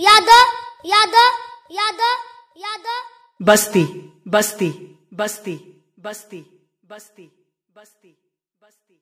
यादव यादव यादव यादव बस्ती बस्ती बस्ती बस्ती बस्ती बस्ती बस्ती बस्ती